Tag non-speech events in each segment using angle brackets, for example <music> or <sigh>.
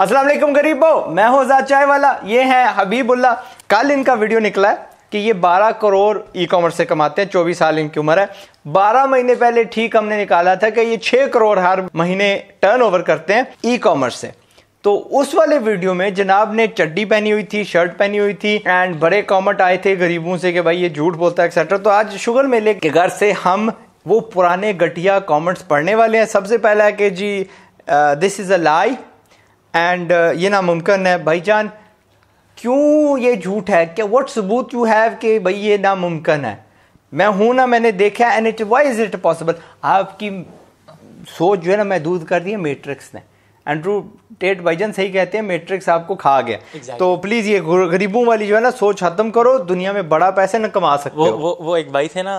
असलम गरीबो मैं हूँ आजाद चाय वाला ये है हबीबुल्ला कल इनका वीडियो निकला है कि ये 12 करोड़ ई कॉमर्स से कमाते हैं चौबीस साल इनकी उम्र है 12 महीने पहले ठीक हमने निकाला था कि ये 6 करोड़ हर महीने टर्नओवर करते हैं ई कॉमर्स से तो उस वाले वीडियो में जनाब ने चड्डी पहनी हुई थी शर्ट पहनी हुई थी एंड बड़े कॉमेंट आए थे गरीबों से कि भाई ये झूठ बोलता है एक्सेट्रा तो आज शुगर मेले के घर से हम वो पुराने गटिया कॉमेंट्स पढ़ने वाले हैं सबसे पहला है कि जी this is a lie and uh, ये नामुमकिन है भाईजान क्यों ये झूठ है क्या वट सबूत यू हैव कि भाई ये नामुमकिन है मैं हूँ ना मैंने देखा and it why is it possible आपकी सोच जो है ना महदूद कर दी है मेट्रिक्स ने एंड्रू टेट भाईजन सही कहते हैं मेट्रिक्स आपको खा गया exactly. तो प्लीज ये गरीबों वाली जो है ना सोच खत्म करो दुनिया में बड़ा पैसे ना कमा सकते वो हो। वो वो एक भाई थे ना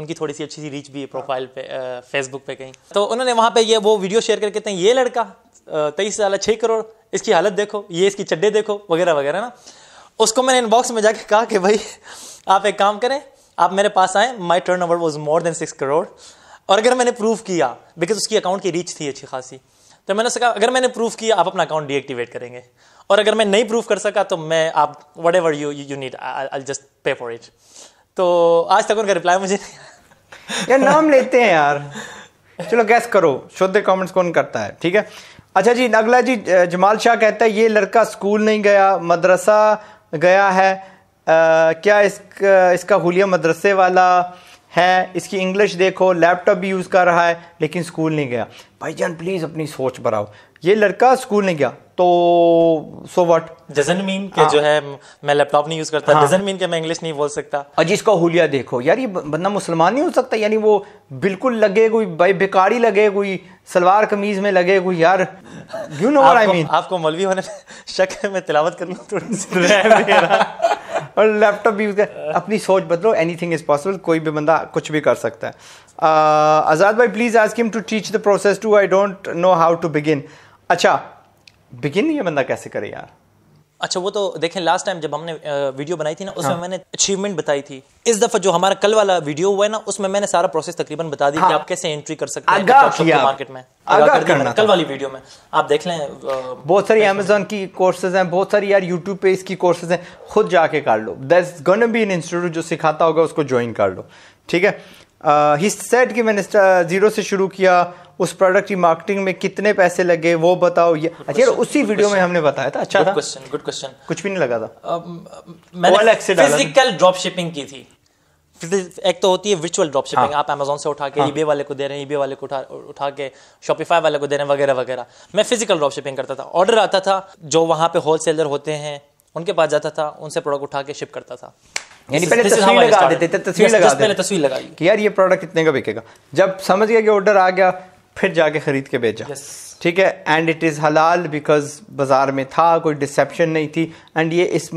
उनकी थोड़ी सी अच्छी सी रीच भी है प्रोफाइल पे फेसबुक पे कहीं तो उन्होंने वहां पे ये वो वीडियो शेयर करके कहते हैं ये लड़का तेईस साल छः करोड़ इसकी हालत देखो ये इसकी चड्डे देखो वगैरह वगैरह ना उसको मैंने इनबॉक्स में जाके कहा कि भाई आप एक काम करें आप मेरे पास आएँ my turnover was more than six crore और अगर मैंने प्रूफ किया बिकॉज उसकी अकाउंट की रीच थी अच्छी खासी तो मैंने उससे कहा अगर मैंने प्रूफ किया आप अपना अकाउंट डीएक्टिवेट करेंगे और अगर मैं नहीं प्रूफ कर सका तो मैं आप whatever you you need I just pay for it तो आज तक उनका रिप्लाई मुझे यार नाम लेते हैं यार चलो गैस करो शुद्ध कमेंट्स कौन करता है ठीक है अच्छा जी अगला जी जमाल शाह कहता है ये लड़का स्कूल नहीं गया मदरसा गया है आ, क्या इसका इसका हुलिया मदरसे वाला है इसकी इंग्लिश देखो लैपटॉप भी यूज़ कर रहा है लेकिन स्कूल नहीं गया भाई जान प्लीज़ अपनी सोच बढ़ाओ ये लड़का स्कूल नहीं गया तो सो वट डजन मीन के जो है मैं लैपटॉप नहीं यूज करता डजन हाँ. मीन के मैं इंग्लिश नहीं बोल सकता और जिसका हुलिया देखो यार ये बंदा मुसलमान नहीं हो सकता यानी वो बिल्कुल लगे कोई भाई बेकारी लगे कोई सलवार कमीज में लगे कोई यार यू नो आई मीन आपको मौलवी होने <laughs> शक है मैं तिलावत कर लूँ थोड़ी <laughs> और लैपटॉप यूज़ कर अपनी सोच बदलो एनी थिंग इज़ पॉसिबल कोई भी बंदा कुछ भी कर सकता है आज़ाद भाई please ask him to teach the process to I don't know how to begin अच्छा बिगिन ये बंदा कैसे करे यार अच्छा वो तो देखें लास्ट टाइम जब हमने वीडियो बनाई थी ना उसमें हाँ। मैंने अचीवमेंट बताई थी इस दफा जो हमारा कल वाला वीडियो हुआ है ना उसमें मैंने सारा प्रोसेस तकरीबन बता दी हाँ। कि आप कैसे एंट्री कर सकते हैं तो मार्केट में आगा आगा करना कल वाली वीडियो में आप देख लें बहुत सारी अमेजोन की कोर्सेज है बहुत सारी यार यूट्यूब पे इसकी कोर्सेज है खुद जाके कर लो दैट्स बी इन इंस्टीट्यूट जो सिखाता होगा उसको ज्वाइन कर लो ठीक है कि मैंने जीरो से शुरू किया उस प्रोडक्ट की मार्केटिंग में कितने पैसे लगे वो बताओ ये अच्छा उसी वीडियो में हमने बताया था अच्छा क्वेश्चन गुड क्वेश्चन कुछ भी नहीं लगा था फिजिकल ड्रॉप शिपिंग की थी एक तो होती है विचुअल ड्रॉप शिपिंग हाँ. आप अमेजोन से उठा के हाँ. ईबे वाले को दे रहे हैं ईबे वाले को उठा उठा के शॉपिफाई वाले को दे रहे हैं वगैरह वगैरह मैं फिजिकल ड्रॉप शिपिंग करता था ऑर्डर आता था जो वहाँ पे होलसेलर होते हैं उनके पास जाता था उनसे प्रोडक्ट उठा के शिप करता था यानी पहले तस्वीर लगा देते थे तस्वीर लगा पहले तस्वीर लगा कि यार ये प्रोडक्ट कितने का बिकेगा जब समझ गया कि ऑर्डर आ गया फिर जाके ख़रीद के बेचा ठीक है and it is halal because बाज़ार में था कोई डिसेप्शन नहीं थी एंड ये इस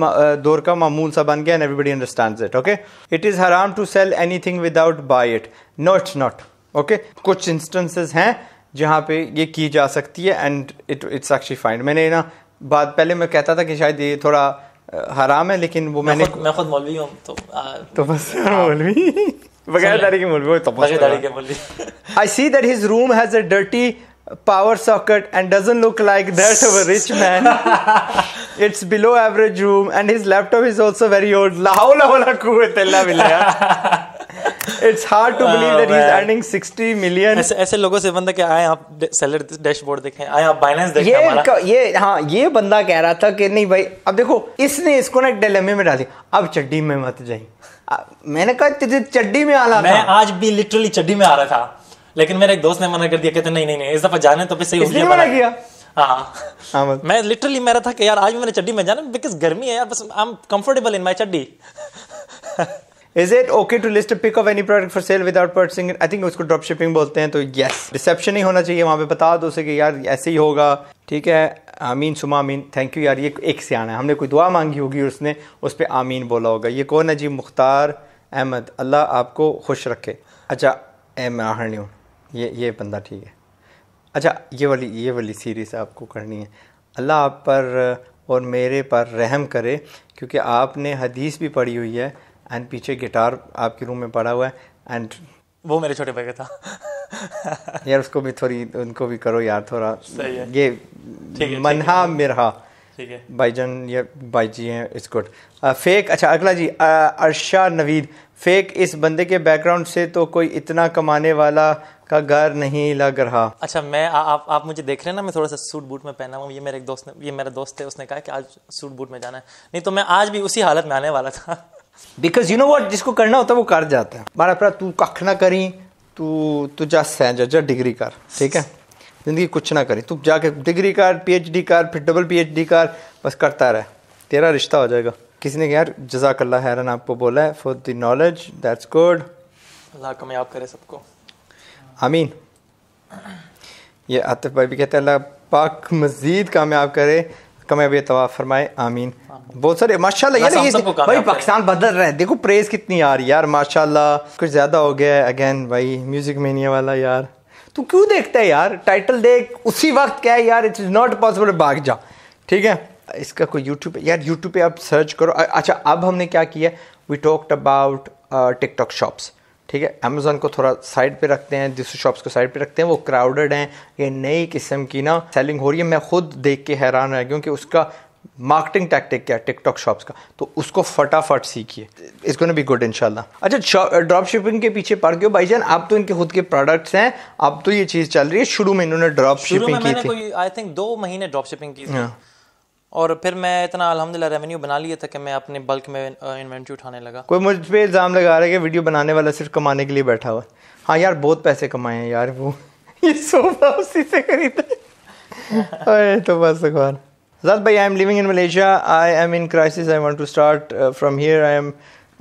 दौर का मामूल सा बन गया and everybody understand it okay it is haram to sell anything without buy it no it's not okay कुछ इंस्टेंसेज हैं जहाँ पे ये की जा सकती है and it it's actually find मैंने ना बात पहले मैं कहता था कि शायद ये थोड़ा हराम है लेकिन वो मैं मैंने खुद, मैं खुद मौलवी हूँ तो आ, तो बस हाँ, मौलवी तो बगैर दाढ़ी की मौलवी वो तपस बगैर दाढ़ी के मौलवी I see that his room has a dirty power socket and doesn't look like that of a rich man <laughs> it's below average room and his laptop is also very old la hawla wala quwwata illa billah it's hard to believe that he is earning 60 million ऐसे ऐसे लोगों से बंदा क्या आए आप seller dashboard देखें आए आप बाइनेंस देखें हमारा ये ये हाँ ये बंदा कह रहा था कि नहीं भाई अब देखो इसने इसको ना एक डिलेमे में डाल दिया अब चड्डी में मत जाइए मैंने कहा तुझे चड्डी में आला मैं था। आज भी लिटरली चड्डी में आ रहा था लेकिन मेरे एक दोस्त ने मना कर दिया कहते नहीं नहीं नहीं इस दफा जाने तो फिर सही हो गया मना किया हाँ, हाँ मैं लिटरली मेरा था कि यार आज मैंने चड्डी में जाना बिकॉज गर्मी है यार बस I am comfortable in my chaddi <laughs> Is it okay to list a pic of any product for sale without purchasing it? I think उसको ड्रॉप शिपिंग बोलते हैं तो यस yes. डिसेप्शन ही होना चाहिए वहां पे बता दो उसे कि यार ऐसे ही होगा ठीक है आमीन सुमा आमीन थैंक यू यार ये एक सियाना है हमने कोई दुआ मांगी होगी उसने उस पर आमीन बोला होगा ये कौन है जी मुख्तार अहमद अल्लाह आपको खुश रखे अच्छा एम आहण्यू ये ये बंदा ठीक है अच्छा ये वाली ये वाली सीरीज़ आपको करनी है अल्लाह आप पर और मेरे पर रहम करे क्योंकि आपने हदीस भी पढ़ी हुई है एंड पीछे गिटार आपके रूम में पड़ा हुआ है एंड वो मेरे छोटे भाई का था यार उसको भी थोड़ी उनको भी करो यार थोड़ा ये मनहा मिरहा भाई है ये भाई जी हैं इट्स गुड फेक अच्छा अगला जी अर्शा नवीद फेक इस बंदे के बैकग्राउंड से तो कोई इतना कमाने वाला का घर नहीं लग रहा अच्छा मैं आ, आप आप मुझे देख रहे हैं ना मैं थोड़ा सा सूट बूट में पहना हुआ ये मेरे एक दोस्त ने ये मेरा दोस्त है उसने कहा कि आज सूट बूट में जाना है नहीं तो मैं आज भी उसी हालत में आने वाला था बिकॉज यू नो वॉट जिसको करना होता है वो कर जाता है बारा अपना तू कख ना करी तू तू जा सैन जा जा डिग्री कर ठीक है ज़िंदगी कुछ ना करी तू जाके डिग्री कर पीएचडी कर फिर डबल पीएचडी कर बस करता रह तेरा रिश्ता हो जाएगा किसी ने कहा यार अल्लाह हैरान आपको बोला है for the knowledge that's good Allah कामयाब करे सबको आमीन ये आतिफ भाई भी कहते हैं अल्लाह पाक मज़ीद कामयाब करे कमे भी फरमाए आमीन बहुत सारे माशाल्लाह यार ये भाई पाकिस्तान बदल रहे हैं देखो प्रेज कितनी आ रही यार माशाल्लाह कुछ ज़्यादा हो गया है अगेन भाई म्यूज़िक मेनिया वाला यार तू क्यों देखता है यार टाइटल देख उसी वक्त क्या है यार इट्स नॉट पॉसिबल भाग जा ठीक है इसका कोई यूट्यूब यार यूट्यूब पे आप सर्च करो अच्छा अब हमने क्या किया we talked about TikTok shops ठीक है अमेजोन को थोड़ा साइड पे रखते हैं जिस शॉप्स को साइड पे रखते हैं वो क्राउडेड हैं ये नई किस्म की ना सेलिंग हो रही है मैं खुद देख के हैरान रह क्योंकि उसका मार्केटिंग टैक्टिक क्या है टिकटॉक शॉप्स का तो उसको फटाफट सीखिए इसको ना बी गुड इनशाला अच्छा ड्रॉप शिपिंग uh, के पीछे पड़ गए भाईजान आप तो इनके खुद के प्रोडक्ट्स हैं अब तो ये चीज़ चल रही है शुरू में इन्होंने ड्रॉप शिपिंग की थी आई थिंक दो महीने ड्रॉप शिपिंग की और फिर मैं इतना अलहमदिल्ला रेवेन्यू बना लिया था कि मैं अपने बल्क में इन्वेंट्री उठाने लगा कोई मुझ पर इल्ज़ाम लगा रहा है कि वीडियो बनाने वाला सिर्फ कमाने के लिए बैठा हुआ हाँ यार बहुत पैसे कमाए हैं यार वो <laughs> ये सोफा उसी से खरीदा अरे <laughs> तो बस अखबार Zad भाई I am living in Malaysia I am in crisis I want to start from here I am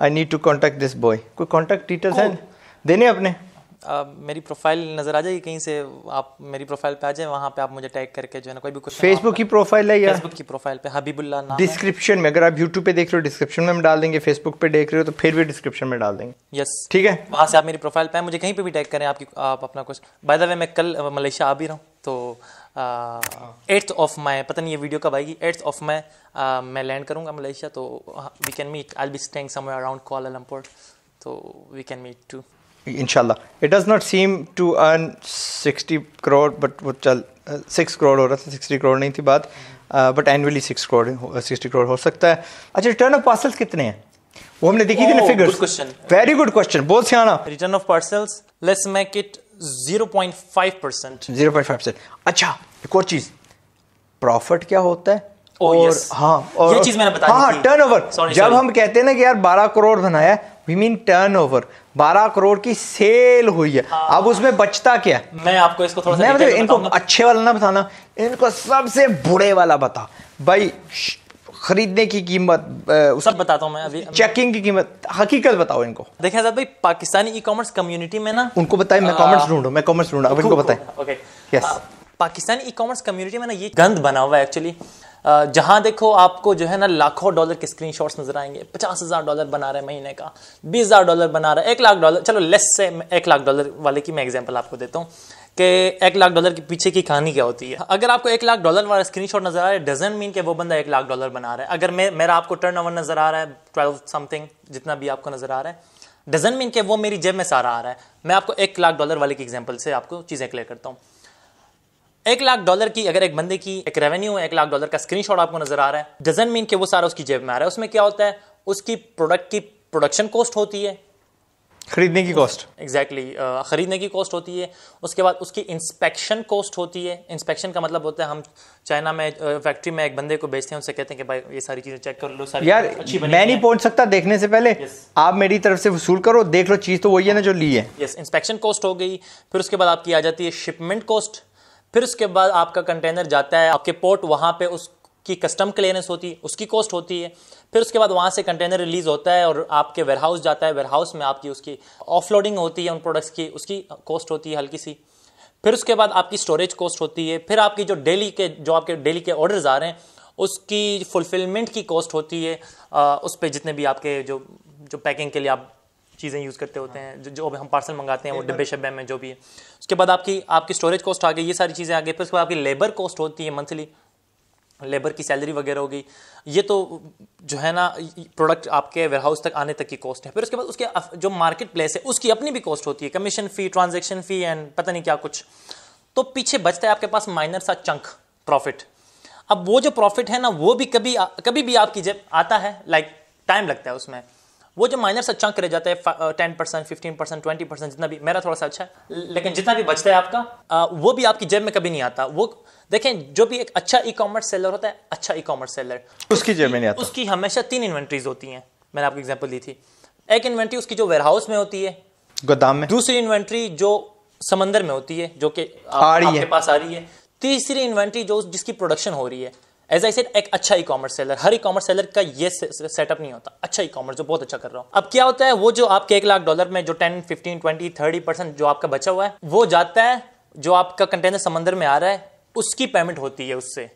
I need to contact this boy कोई कॉन्टेक्ट टीटर्स हैं? Oh. देने अपने? मेरी प्रोफाइल नजर आ जाएगी कहीं से आप मेरी प्रोफाइल पे आ जाए वहाँ पे आप मुझे टैग करके जो है ना कोई भी कुछ फेसबुक की प्रोफाइल है या फेसबुक की प्रोफाइल पे हबीबुल्ला नाम डिस्क्रिप्शन में अगर आप यूट्यूब पे देख रहे हो डिस्क्रिप्शन में हम डाल देंगे फेसबुक पे देख रहे हो तो फिर भी डिस्क्रिप्शन में डाल देंगे यस ठीक है वहाँ से आप मेरी प्रोफाइल पे मुझे कहीं पे भी टैग करें आपकी आप अपना कुछ बाय द वे मैं कल मलेशिया आ भी रहा हूँ तो एट्थ ऑफ माई पता नहीं ये वीडियो कब आएगी एट्थ ऑफ माई मैं लैंड करूँगा मलेशिया तो we can meet I be staying somewhere around Kuala Lumpur तो वी कैन मीट टू इनशाला it does not seem to earn sixty crore but वो चल सिक्स करोड़ हो रहा था सिक्सटी करोड़ नहीं थी बात but annually six crore sixty crore हो सकता है अच्छा रिटर्न ऑफ पार्सल्स कितने हैं वो हमने देखी थी ना figure question very good question बहुत सियाना return of parcels let's make it 0.5 percent 0.5 percent अच्छा एक और चीज प्रॉफिट क्या होता है oh, और yes. हाँ और ये चीज मैंने बताया हाँ टर्न ओवर जब हम कहते हैं ना कि यार 12 करोड़ बनाया वी मीन टर्न ओवर बारह करोड़ की सेल हुई है हाँ। अब उसमें बचता क्या मैं आपको इसको थोड़ा मैं मतलब इनको अच्छे वाला ना बताना इनको सबसे बुरे वाला बता भाई खरीदने की कीमत सब बताता हूँ मैं अभी चेकिंग की कीमत हकीकत बताओ इनको देखा जाए भाई पाकिस्तानी ई कॉमर्स कम्युनिटी में ना उनको बताए मैं कॉमर्स ढूंढू मैं कॉमर्स ढूंढा अब इनको बताए okay yes Pakistani e commerce community में ना ये गंद बना हुआ है एक्चुअली जहां देखो आपको जो है ना लाखों डॉलर के स्क्रीन नजर आएंगे पचास हजार डॉलर बना रहे महीने का बीस हजार डॉलर बना रहा है एक लाख डॉलर चलो लेस से एक लाख डॉलर वाले की मैं एग्जाम्पल आपको देता हूँ कि एक लाख डॉलर के पीछे की कहानी क्या होती है अगर आपको एक लाख डॉलर वाला शॉट नजर आ रहा है डजन मीन कि वो बंदा एक लाख डॉलर बना रहा है अगर मैं मेरा आपको टर्न ओवर नजर आ रहा है ट्वेल्व समथिंग जितना भी आपको नजर आ रहा है डजन मीन कि वो मेरी जेब में सारा आ रहा है मैं आपको एक लाख डॉलर वाले की एग्जाम्पल से आपको चीज़ें क्लियर करता हूँ एक लाख डॉलर की अगर एक बंदे की एक रेवेन्यू है एक लाख डॉलर का स्क्रीनशॉट आपको नजर आ रहा है डजेंट मीन के वो सारा उसकी जेब में आ रहा है उसमें क्या होता है उसकी प्रोडक्ट की प्रोडक्शन कॉस्ट होती है खरीदने की कॉस्ट एग्जैक्टली exactly, खरीदने की कॉस्ट होती है उसके बाद उसकी इंस्पेक्शन कॉस्ट होती है इंस्पेक्शन का मतलब होता है हम चाइना में फैक्ट्री में एक बंदे को बेचते हैं उनसे कहते हैं कि भाई ये सारी चीज़ें चेक कर लो सारी यार अच्छी मैं नहीं पहुंच सकता देखने से पहले yes. आप मेरी तरफ से वसूल करो देख लो चीज़ तो वही है ना जो ली है यस इंस्पेक्शन कॉस्ट हो गई फिर उसके बाद आपकी आ जाती है शिपमेंट कॉस्ट फिर उसके बाद आपका कंटेनर जाता है आपके पोर्ट वहाँ पे उसकी कस्टम क्लियरेंस होती है उसकी कॉस्ट होती है फिर उसके बाद वहाँ से कंटेनर रिलीज होता है और आपके वेयरहाउस जाता है वेयरहाउस में आपकी उसकी ऑफलोडिंग होती है उन प्रोडक्ट्स की उसकी कॉस्ट होती है हल्की सी फिर उसके बाद आपकी स्टोरेज कॉस्ट होती है फिर आपकी जो डेली के जो आपके डेली के ऑर्डर्स आ रहे हैं उसकी फुलफिलमेंट की कॉस्ट होती है आ, उस पर जितने भी आपके जो जो पैकिंग के लिए आप चीज़ें यूज़ करते होते हैं जो, जो हम पार्सल मंगाते हैं वो डिब्बे शब्बे में जो भी है उसके बाद आपकी आपकी स्टोरेज कॉस्ट आ गई ये सारी चीज़ें आ गई फिर उसके बाद आपकी लेबर कॉस्ट होती है मंथली लेबर की सैलरी वगैरह होगी ये तो जो है ना प्रोडक्ट आपके वेयरहाउस तक आने तक की कॉस्ट है फिर उसके बाद उसके जो मार्केट प्लेस है उसकी अपनी भी कॉस्ट होती है commission fee transaction fee and पता नहीं क्या कुछ तो पीछे बचता है आपके पास माइनर सा चंक प्रॉफिट अब वो जो प्रॉफिट है ना वो भी कभी कभी भी आपकी जब आता है लाइक टाइम लगता है उसमें वो जो माइनर से चंक रह जाता है ten percent fifteen percent twenty percent जितना भी मेरा थोड़ा सा अच्छा है लेकिन जितना भी बचता है आपका आ, वो भी आपकी जेब में कभी नहीं आता वो देखें जो भी एक अच्छा ई कॉमर्स सेलर होता है अच्छा ई कॉमर्स सेलर उसकी जेब में नहीं आता उसकी हमेशा तीन इन्वेंट्रीज होती हैं मैंने आपको एग्जाम्पल दी थी एक इन्वेंट्री उसकी जो हाउस में होती है गोदाम में दूसरी इन्वेंट्री जो समंदर में होती है जो कि आपके पास आ रही है तीसरी इन्वेंट्री जो जिसकी प्रोडक्शन हो रही है एज आई सेड एक अच्छा ई कॉमर्स सेलर हर ई कॉमर्स सेलर का ये सेटअप नहीं होता अच्छा ई कॉमर्स जो बहुत अच्छा कर रहा हूँ अब क्या होता है वो जो आपके एक लाख डॉलर में जो ten fifteen twenty thirty percent जो आपका बचा हुआ है वो जाता है जो आपका कंटेनर समंदर में आ रहा है उसकी पेमेंट होती है उससे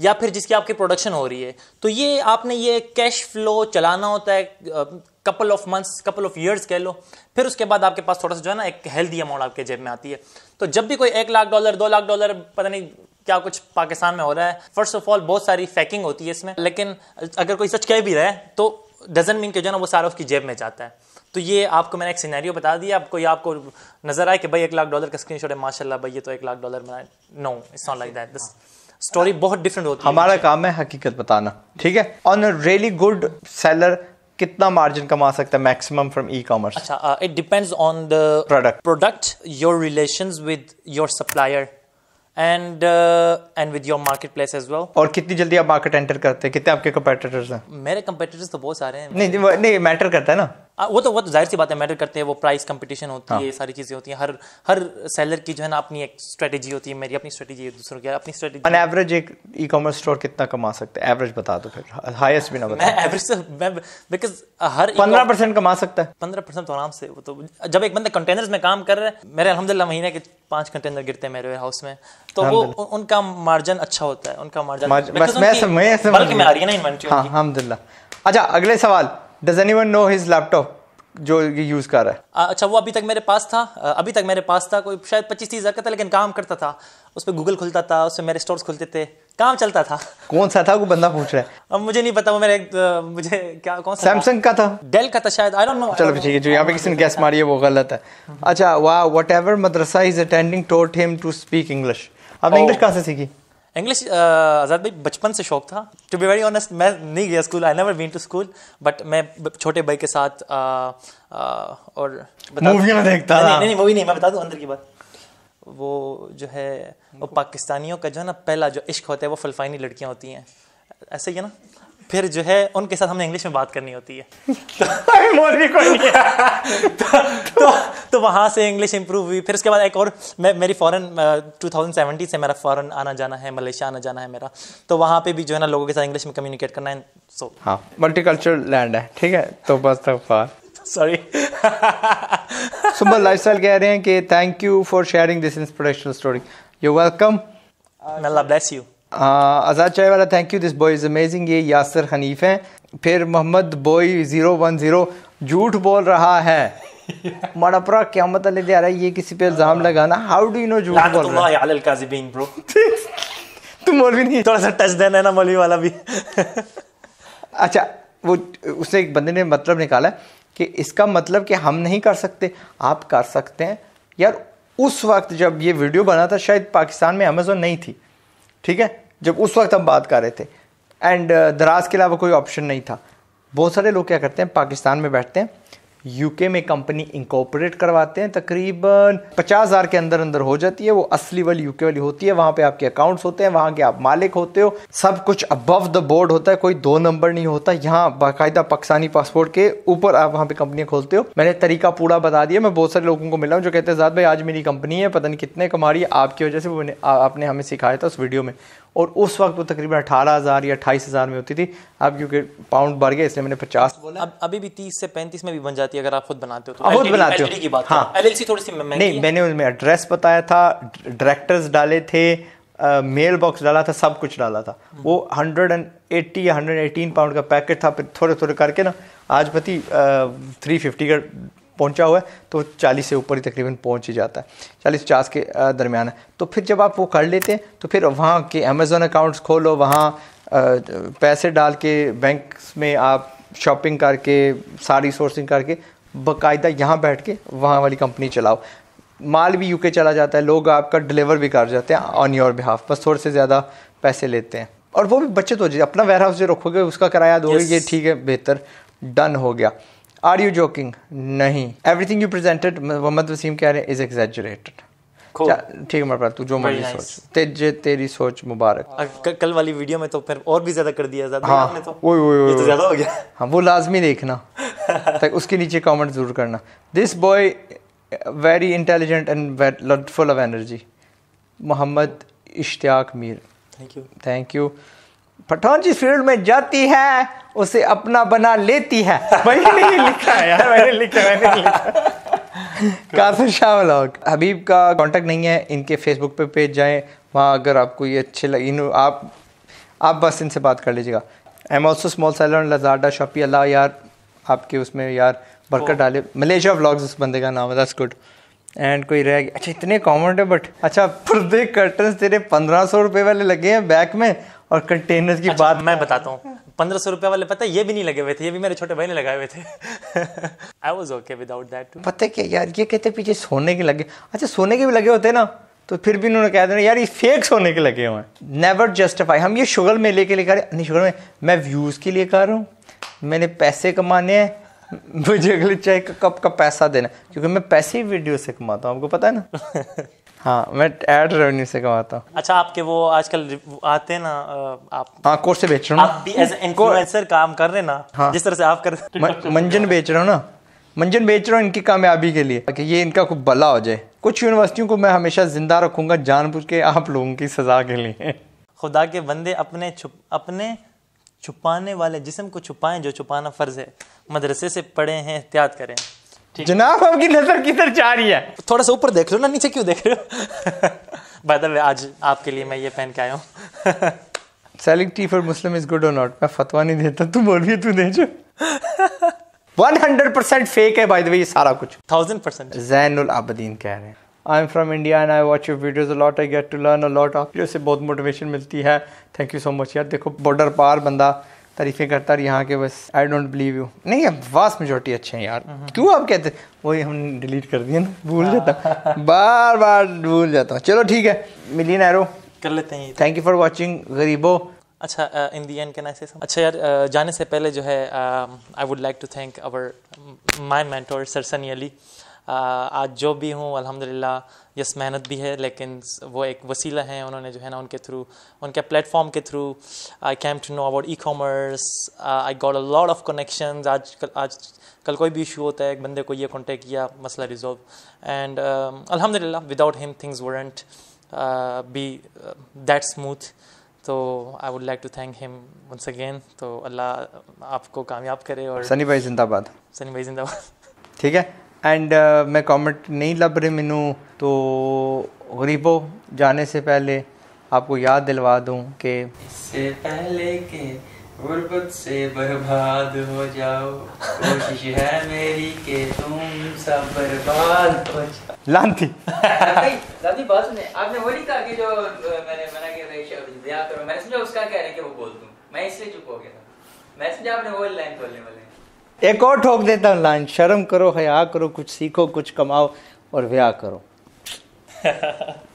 या फिर जिसकी आपकी प्रोडक्शन हो रही है तो ये आपने ये कैश फ्लो चलाना होता है couple of months couple of years कह लो फिर उसके बाद आपके पास थोड़ा सा जो है ना एक हेल्दी अमाउंट आपके जेब में आती है तो जब भी कोई एक लाख डॉलर दो लाख डॉलर पता नहीं क्या कुछ पाकिस्तान में हो रहा है फर्स्ट ऑफ ऑल बहुत सारी फैकिंग होती है इसमें लेकिन अगर कोई सच कह भी रहा है तो डजन मीन के जो है ना वो सारा उसकी जेब में जाता है तो ये आपको मैंने एक सिनेरियो बता दिया आपको ये आपको नजर आए कि भाई एक लाख डॉलर का स्क्रीन है माशाला भाई ये तो एक लाख डॉलर में no it's not like that this story बहुत डिफरेंट होती है हमारा काम है हकीकत बताना ठीक है ऑन रियली गुड सेलर कितना मार्जिन कमा सकता है मैक्सिमम फ्रॉम ई कॉमर्स अच्छा it depends on the product product your relations with your supplier and and with your marketplace as well और कितनी जल्दी आप मार्केट एंटर करते हैं कितने आपके कंपेटिटर्स हैं मेरे कंपेटिटर्स तो बहुत सारे हैं नहीं नहीं मैटर करता है ना वो तो वो तो जाहिर सी बातें मैटर करते हैं वो प्राइस कंपटीशन होती हाँ. है सारी चीज़ें होती हैं हर हर सेलर की जो है ना अपनी एक स्ट्रेटेजी होती है मेरी अपनी स्ट्रेटेजी है दूसरों की अपनी स्ट्रेटेजी ऑन एवरेज एक ई कॉमर्स स्टोर कितना कमा सकते हैं एवरेज बता दो फिर हाईएस्ट भी ना बता मैं एवरेज तो, मैं बिकॉज हर पंद्रह परसेंट कमा सकता है पंद्रह परसेंट तो आराम से वो तो जब एक बंदा कंटेनर्स में काम कर रहा है मेरे अलहमदिल्ला महीने के पांच कंटेनर गिरते हैं मेरे वेयर हाउस में तो वो उनका मार्जिन अच्छा होता है उनका मार्जिन बल्कि मैं आ रही है ना इन्वेंट्री हाँ, अलहमदिल्ला अच्छा अगले सवाल does anyone know his laptop जो ये यूज़ कर रहा है अच्छा वो अभी तक मेरे पास था अभी तक मेरे पास था कोई शायद पच्चीस तीस हज़ार का था लेकिन काम करता था उस पर गूगल खुलता था उसमें मेरे स्टोर्स खुलते थे काम चलता था कौन सा था वो बंदा पूछ रहा है अब मुझे नहीं पता वो मेरे मुझे क्या कौन सा सैमसंग का था डेल का था शायद आई डोंट नो चलो ठीक है जो यहाँ पे किसी ने गैस मारी है वो गलत है हम्म। अच्छा वाह whatever madrasa is attending taught him to speak English आपने इंग्लिश oh। कहाँ से सीखी इंग्लिश आज़ाद भाई बचपन से शौक था टू बी वेरी ऑनेस्ट मैं नहीं गया school I never been to school but मैं छोटे भाई के साथ आ, uh, आ, uh, और मूवी में देखता नहीं, नहीं नहीं नहीं मैं बता दूँ अंदर की बात वो जो है वो पाकिस्तानियों का जो है ना पहला जो इश्क होता है वो फलफाइनी लड़कियाँ होती हैं ऐसे ही है ना फिर जो है उनके साथ हमने इंग्लिश में बात करनी होती है तो, <laughs> <laughs> तो, तो, तो वहाँ से इंग्लिश इंप्रूव हुई फिर उसके बाद एक और मैं मेरी फ़ॉरन टू से मेरा फ़ॉरन आना जाना है मलेशिया आना जाना है मेरा तो वहाँ पे भी जो है ना लोगों के साथ इंग्लिश में कम्युनिकेट करना है सो हाँ मल्टीकल्चरल लैंड है ठीक है तो बस तक सॉरी सुबह लाइफस्टाइल कह रहे हैं कि thank you for sharing this inspirational story you welcome Allah bless you Azad chai wala thank you this boy is amazing ये यासर हनीफ हैं फिर Mohammad boy zero one zero झूठ बोल रहा है मड़परा क्या मतलब जा रहा है ये किसी पे इल्ज़ाम लगाना हाउ डू यू नो झूठ बोल रहा है तुम भी नहीं थोड़ा सा टच देना है ना मौली वाला भी अच्छा वो उसने एक बंदे ने मतलब निकाला कि इसका मतलब कि हम नहीं कर सकते आप कर सकते हैं यार उस वक्त जब ये वीडियो बना था शायद पाकिस्तान में अमेज़ोन नहीं थी ठीक है जब उस वक्त हम बात कर रहे थे एंड uh, दराज के अलावा कोई ऑप्शन नहीं था बहुत सारे लोग क्या करते हैं पाकिस्तान में बैठते हैं यूके में कंपनी इंकॉपरेट करवाते हैं तकरीबन पचास हज़ार के अंदर अंदर हो जाती है वो असली वाली यूके वाली होती है वहाँ पे आपके अकाउंट्स होते हैं वहाँ के आप मालिक होते हो सब कुछ अबव द बोर्ड होता है कोई दो नंबर नहीं होता यहाँ बाकायदा पाकिस्तानी पासपोर्ट के ऊपर आप वहाँ पे कंपनियाँ खोलते हो मैंने तरीका पूरा बता दिया मैं बहुत सारे लोगों को मिला हूँ जो कहते हैं जाद भाई आज मेरी कंपनी है पता नहीं कितने कमा रही है आपकी वजह से वो आपने हमें सिखाया था उस वीडियो में और उस वक्त वो तकरीबन अठारह हज़ार या अट्ठाईस हज़ार में होती थी अब क्योंकि पाउंड बढ़ गया इसलिए मैंने पचास बोला अब अभी भी तीस से पैंतीस में भी बन जाती है अगर आप खुद बनाते हो तो खुद बनाते हो की बात हाँ एल थोड़ी सी नहीं मैंने उसमें एड्रेस बताया था डायरेक्टर्स डाले थे मेल बॉक्स डाला था सब कुछ डाला था हम्म। वो हंड्रेड एंड एट्टी या हंड्रेड एटीन पाउंड का पैकेट था फिर थोड़े थोड़े करके ना आज पति थ्री फिफ्टी का पहुंचा हुआ है तो चालीस से ऊपर ही तकरीबन पहुंच ही जाता है चालीस पचास के दरमियान है तो फिर जब आप वो कर लेते हैं तो फिर वहाँ के अमेज़ोन अकाउंट्स खोलो वहाँ पैसे डाल के बैंक में आप शॉपिंग करके सारी सोर्सिंग करके बाकायदा यहाँ बैठ के वहाँ वाली कंपनी चलाओ माल भी यूके चला जाता है लोग आपका डिलीवर भी कर जाते हैं ऑन योर बिहाफ बस थोड़े से ज़्यादा पैसे लेते हैं और वो भी बचत हो जाए अपना वेयर हाउस जो रखोगे उसका किराया दोगे yes. ये ठीक है बेहतर डन हो गया आर यू जोकिंग नहीं everything you presented Mohammad Wasim कह रहे हैं इज एग्जेजरेटेड ठीक है तू जो मर्जी सोच तेजे तेरी सोच मुबारक कल वाली वीडियो में तो फिर और भी ज्यादा कर दिया ज्यादा हाँ, तो, वो, वो, वो, ये तो ज्यादा हो गया हाँ वो लाजमी देखना <laughs> तक तो उसके नीचे कमेंट जरूर करना this boy very intelligent and lad full of energy Mohammad Ishtiaq Mir thank you thank you Pathan जिस फील्ड में जाती है उसे अपना बना लेती है मैंने <laughs> लिखा है यार मैंने लिखा मैंने लिखा <laughs> काफी शाह व्लॉग हबीब का कांटेक्ट नहीं है इनके फेसबुक पे पेज जाएं वहाँ अगर आपको ये अच्छे लगे इन आप आप बस इनसे बात कर लीजिएगा I am also small seller Lazada Shopee Allah यार आपके उसमें यार बरकत oh. डाले मलेशिया व्लॉग्स उस बंदे का नाम है दैट्स गुड एंड कोई रह गया अच्छा इतने कॉमन है बट अच्छा पर्दे कर्टन तेरे पंद्रह सौ रुपये वाले लगे हैं बैक में और कंटेनर की अच्छा, बात मैं बताता हूँ पंद्रह सौ रुपए वाले पता है ये भी नहीं लगे हुए थे ये भी मेरे छोटे भाई ने लगाए हुए थे I was okay without that पता क्या यार ये कहते पीछे सोने के लगे अच्छा सोने के भी लगे होते ना तो फिर भी उन्होंने कह देना यार ये फेक सोने के लगे हुए हैं नेवर जस्टिफाई हम ये शुगर मेले के लिए कर नहीं शुगर में मैं व्यूज़ के लिए कर रहा हूँ मैंने पैसे कमाने हैं मुझे अगले चाय का कप का पैसा देना क्योंकि मैं पैसे ही वीडियो से कमाता हूँ आपको पता है ना <laughs> हाँ मैं एड रेवेन्यू से कमाता हूँ अच्छा आपके वो आजकल आते हैं ना आप हाँ कोर्स से बेच रहा हूँ आप भी एज इन्फ्लुएंसर <laughs> काम कर रहे ना हाँ जिस तरह से आप कर मंजन बेच रहा हूँ ना मंजन बेच रहा हूँ इनकी कामयाबी के लिए कि ये इनका खूब भला हो जाए कुछ यूनिवर्सिटियों को मैं हमेशा जिंदा रखूंगा जानबूझ के आप लोगों की सजा के लिए <laughs> खुदा के बंदे अपने छुप अपने छुपाने वाले जिसम को छुपाएं जो छुपाना फ़र्ज़ है मदरसे से पढ़े हैं एहतियात करें जनाब आपकी नजर किधर जा रही है थोड़ा सा ऊपर देख रहे हो ना नीचे क्यों देख रहे हो बाय <laughs> द आज आपके लिए मैं ये पहन के आया हूँ selling T for Muslim is good or not मैं फतवा नहीं देता तू बोल रही तू दे जो 100% फेक है बाय द वे ये सारा कुछ 1000% जैनुल आबदीन कह रहे हैं I am from India and I watch your videos a lot I get to learn a lot you से बहुत मोटिवेशन मिलती है थैंक यू सो मच यार देखो बॉर्डर पार बंदा तारीफ़ें करता और यहाँ के बस आई डोंट बिलीव यू नहीं वास्ट मेजोरिटी अच्छे हैं यार हम्म। क्यों आप कहते वही हम डिलीट कर दिए ना भूल जाता हाँ। बार बार भूल जाता चलो ठीक है मिली एरो कर लेते हैं थैंक यू फॉर वॉचिंग गरीबो अच्छा इन दी एंड कैन आई से अच्छा यार uh, जाने से पहले जो है I would like to thank our my mentor सरसनी अली आज जो भी हूँ अल्हम्दुलिल्लाह यस मेहनत भी है लेकिन वो एक वसीला हैं उन्होंने जो है ना उनके थ्रू उनके प्लेटफॉर्म के through I came to know about e commerce I got a lot of connection आज कल आज कल कोई भी इशू होता है एक बंदे को ये कॉन्टेक्ट किया मसला रिजॉल्व एंड अलहमदिल्ला without him things weren't be that smooth तो I would like to thank him once again तो अल्लाह आपको कामयाब करे और सनी भाई जिंदाबाद सनी भाई जिंदाबाद ठीक है एंड uh, मैं कॉमेंट नहीं लभ रही मैनू तो गरीबों जाने से पहले आपको याद दिलवा दूं कि इससे पहले के से बर्बाद हो जाओ कोशिश है मेरी तुम सब बर्बाद हो जाओ लांती लांती बात सुने आपने वही कहा कि जो मैंने मना करो मैंने समझा उसका कह रहे कि वो बोल दूं मैं चुप हो गया था मैं समझा आपने वो लाइन बोलने वाले एक और ठोक देता हूँ लाइन शर्म करो हया करो कुछ सीखो कुछ कमाओ और व्याह करो <laughs>